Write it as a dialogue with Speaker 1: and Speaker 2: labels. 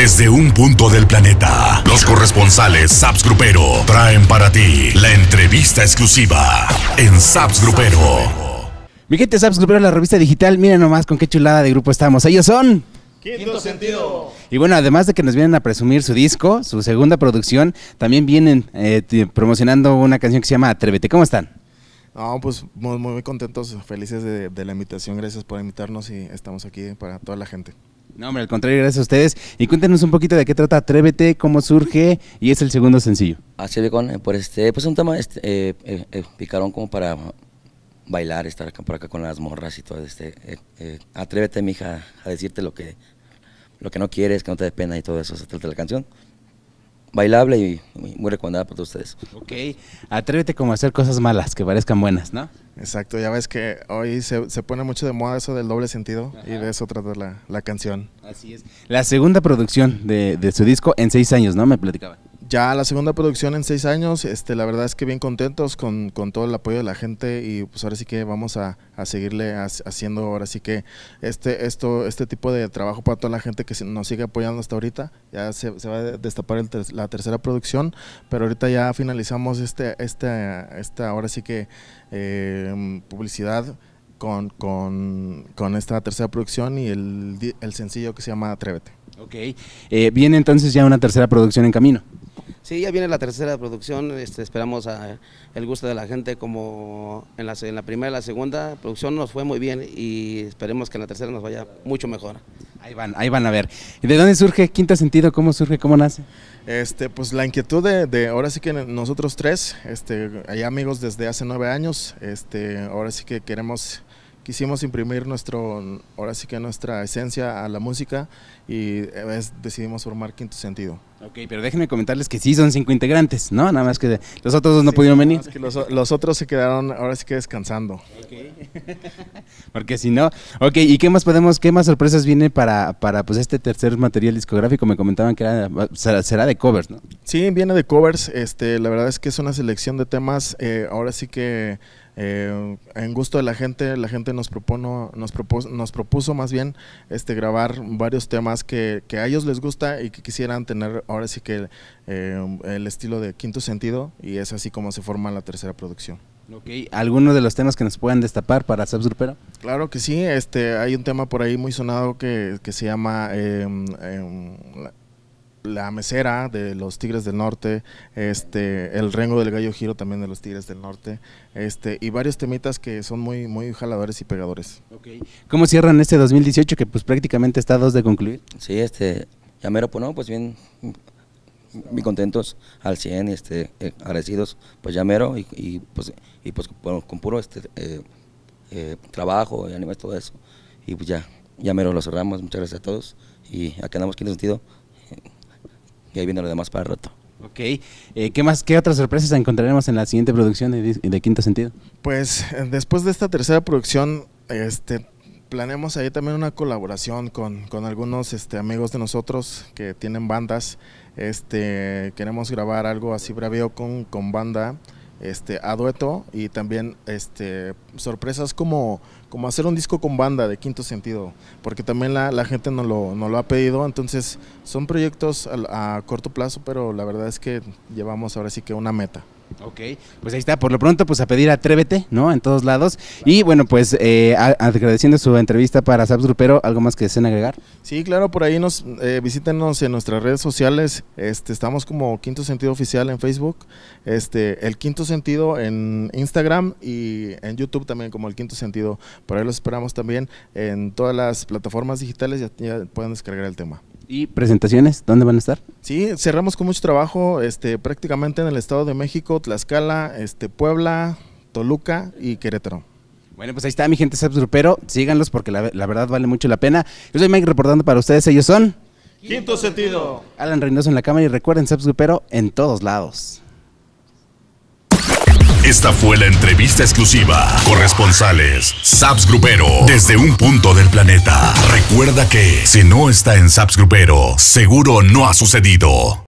Speaker 1: desde un punto del planeta. Los corresponsales SAPS Grupero traen para ti la entrevista exclusiva en SAPS Grupero. Mi gente SAPS Grupero, la revista digital, miren nomás con qué chulada de grupo estamos. Ellos son... Quinto sentido. Y bueno, además de que nos vienen a presumir su disco, su segunda producción, también vienen eh, promocionando una canción que se llama Atrévete. ¿Cómo están?
Speaker 2: No, pues muy, contentos, felices de, la invitación. Gracias por invitarnos y estamos aquí para toda la gente.
Speaker 1: No, hombre, al contrario, gracias a ustedes. Y cuéntenos un poquito de qué trata Atrévete, cómo surge y es el segundo sencillo. Así es, eh, por este, pues un tema este, eh, eh, picaron como para bailar, estar acá, por acá con las morras y todo este. Eh, atrévete, mija, a decirte lo que, lo que no quieres, que no te dé pena y todo eso. Se trata de la canción bailable y muy recomendada para todos ustedes. Ok, atrévete como a hacer cosas malas que parezcan buenas,
Speaker 2: ¿no? Exacto, ya ves que hoy se, se, pone mucho de moda eso del doble sentido y de eso trata la, la, canción. Así es.
Speaker 1: La segunda producción de su disco en seis años, ¿no? Me platicaba
Speaker 2: ya la segunda producción en seis años, este, la verdad es que bien contentos con, todo el apoyo de la gente y pues ahora sí que vamos a, seguirle haciendo ahora sí que este, esto, este tipo de trabajo para toda la gente que nos sigue apoyando hasta ahorita. Ya se, va a destapar la tercera producción, pero ahorita ya finalizamos este, este, esta ahora sí que em, publicidad. Con, esta tercera producción y el, el sencillo que se llama Atrévete. Ok,
Speaker 1: eh, viene entonces ya una tercera producción en camino. Sí, ya viene la tercera producción, este, esperamos el gusto de la gente como en la, en la primera y la segunda producción nos fue muy bien y esperemos que en la tercera nos vaya mucho mejor. Ahí van, ahí van a ver. ¿Y de dónde surge Quinto Sentido? ¿Cómo surge? ¿Cómo nace?
Speaker 2: Este, pues la inquietud de, ahora sí que nosotros tres, este, hay amigos desde hace nueve años, este, ahora sí que queremos hicimos imprimir nuestro, ahora sí que nuestra esencia a la música y eh, decidimos formar Quinto Sentido. Ok, pero déjenme comentarles que sí son cinco integrantes, ¿no? Nada más que los otros dos no pudieron venir. los, otros se quedaron ahora sí que descansando. Okay. Porque si no,
Speaker 1: ok, ¿y qué más podemos, qué más sorpresas viene para, para pues este tercer material discográfico? Me comentaban que será, de covers, ¿no?
Speaker 2: Sí, viene de covers, este, la verdad es que es una selección de temas, eh, ahora sí que eh, en gusto de la gente, la gente nos, propuso, nos propuso más bien este, grabar varios temas que, a ellos les gusta y que quisieran tener ahora sí que eh, el estilo de quinto sentido y es así como se forma la tercera producción. ¿alguno de los temas que nos puedan destapar para Sebs Claro que sí, este, hay un tema por ahí muy sonado que, que se llama em, em, la mesera de los Tigres del Norte, este, el rengo del gallo giro también de los Tigres del Norte, este, y varios temitas que son muy, muy jaladores y pegadores.
Speaker 1: ¿Cómo cierran este 2018 que pues prácticamente está a dos de concluir? Sí, este, ya pues pues bien, muy contentos al 100, este, eh, agradecidos, pues llamero pues, y, pues, con puro este eh, eh, trabajo y ánimo todo eso, y pues ya, ya mero lo cerramos, muchas gracias a todos, y acá andamos aquí sentido y ahí viene lo demás para el rato. Ok, eh, ¿qué más, qué otras sorpresas encontraremos en la siguiente producción de, de, Quinto Sentido?
Speaker 2: Pues eh, después de esta tercera producción, este, planeamos ahí también una colaboración con, con algunos este, amigos de nosotros que tienen bandas. Este, queremos grabar algo así braveo con, con banda este, a dueto y también este, sorpresas como, como hacer un disco con banda de quinto sentido, porque también la, la gente nos lo, no lo ha pedido, entonces son proyectos a corto plazo, pero la verdad es que llevamos ahora sí que una meta. Ok, pues ahí está, por lo pronto, pues a pedir Atrévete, ¿no? En todos lados.
Speaker 1: Y bueno, pues eh, agradeciendo su entrevista para Saps Grupero, ¿algo más que deseen agregar?
Speaker 2: Sí, claro, por ahí nos eh, visítenos en nuestras redes sociales. Este, estamos como Quinto Sentido Oficial en Facebook, este, El Quinto Sentido en Instagram y en YouTube también como El Quinto Sentido. Por ahí los esperamos también en todas las plataformas digitales, ya pueden descargar el tema. ¿Y
Speaker 1: presentaciones? ¿Dónde van a estar?
Speaker 2: Sí, cerramos con mucho trabajo, este, prácticamente en el Estado de México, Tlaxcala, este, Puebla, Toluca y Querétaro.
Speaker 1: Bueno, pues ahí está mi gente Grupero, síganlos porque la, verdad vale mucho la pena. Yo soy Mike reportando para ustedes, ellos son...
Speaker 2: Quinto sentido.
Speaker 1: Alan Reynoso en la cámara y recuerden Grupero en todos lados. Esta fue la entrevista exclusiva. Corresponsales, SAPS Grupero, desde un punto del planeta. Recuerda que si no está en SAPS Grupero, seguro no ha sucedido.